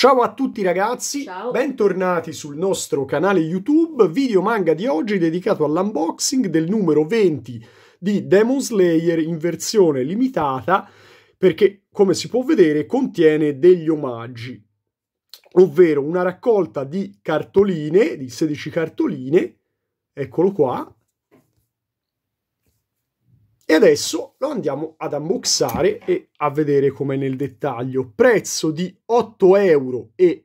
Ciao a tutti ragazzi, Ciao. bentornati sul nostro canale YouTube, video manga di oggi dedicato all'unboxing del numero 20 di Demon Slayer in versione limitata perché come si può vedere contiene degli omaggi, ovvero una raccolta di cartoline, di 16 cartoline, eccolo qua, e adesso lo andiamo ad unboxare e a vedere come nel dettaglio. Prezzo di 8,90 euro ed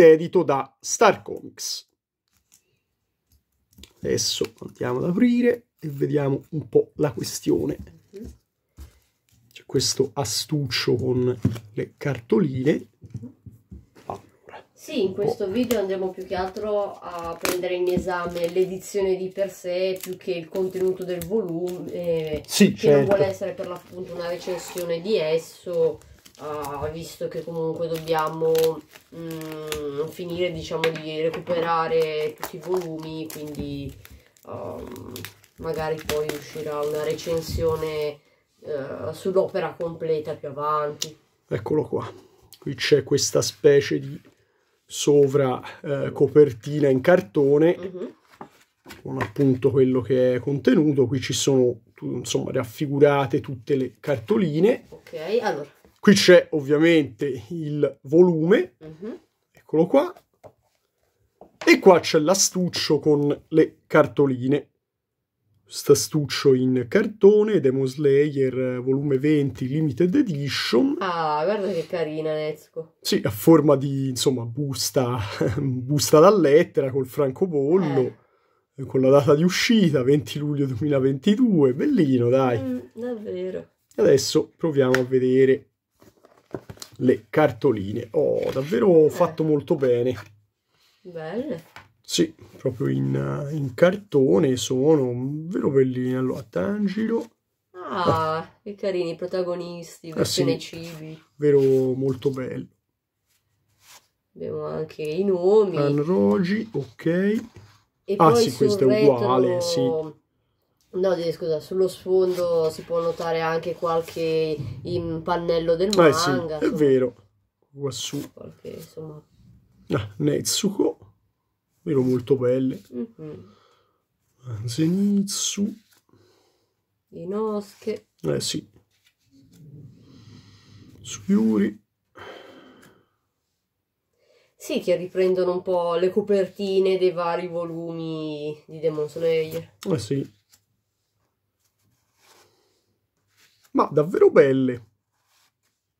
edito da Star Comics. Adesso andiamo ad aprire e vediamo un po' la questione. Mhm. C'è questo astuccio con le cartoline sì, in boh. questo video andremo più che altro a prendere in esame l'edizione di per sé più che il contenuto del volume, eh, sì, che certo. non vuole certo. essere per l'appunto una recensione di esso, eh, visto che comunque dobbiamo mh, mm, finire diciamo, di recuperare tutti i volumi, quindi um, magari poi uscirà una recensione eh, sull'opera completa più avanti. Eccolo qua, qui c'è questa specie di sovra eh, copertina in cartone uh-huh. con appunto quello che è contenuto. Qui ci sono insomma raffigurate tutte le cartoline. Ok, allora. Qui c'è ovviamente il volume, uh-huh. eccolo qua. E qua c'è l'astuccio con le cartoline stastuccio in cartone, Demon Slayer volume 20 limited edition. Ah, guarda che carina Nezco. Sì, a forma di, insomma, busta, busta da lettera col francobollo, eh. con la data di uscita 20 luglio 2022, bellino dai. Mm, davvero. Adesso proviamo a vedere le cartoline. Oh, davvero eh. fatto molto bene. Belle. Sì, proprio in, eh, in cartone sono, vero bellini Allora, Tangiro Ah, ah, che carini i protagonisti, ah, questi ah, sì. cibi. Vero molto bello. Abbiamo anche i nomi. Anrogi, ok. E ah sì, questo retro... è uguale, sì. No, scusa, sullo sfondo si può notare anche qualche pannello del ah, manga. Eh sì, è vero. Qua su. Qualche, insomma... Ah, Netsuko. Vero molto belle. Mm-hmm. Zenitsu. Inosuke. Eh sì. Tsuyuri. Sì, che riprendono un po' le copertine dei vari volumi di Demon Slayer. Eh sì. Ma davvero belle.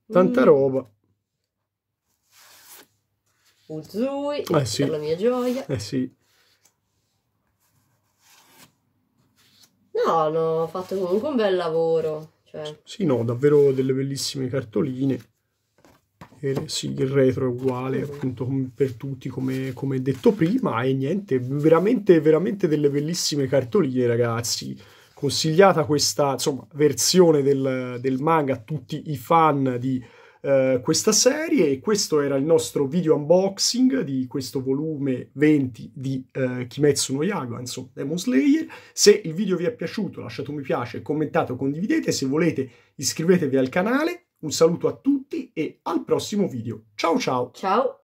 Tanta mm. roba. Uzui, eh sì. per la mia gioia. Eh sì. No, no, ho fatto comunque un bel lavoro. Cioè... Sì, no, davvero delle bellissime cartoline. E, sì, il retro è uguale mm. appunto per tutti, come, come, detto prima. E niente, veramente, veramente delle bellissime cartoline, ragazzi. Consigliata questa insomma, versione del, del manga a tutti i fan di eh, questa serie e questo era il nostro video unboxing di questo volume 20 di eh, Kimetsu no Yaga, insomma Demon Slayer. Se il video vi è piaciuto lasciate un mi piace, commentate o condividete, se volete iscrivetevi al canale. Un saluto a tutti e al prossimo video. Ciao ciao! Ciao!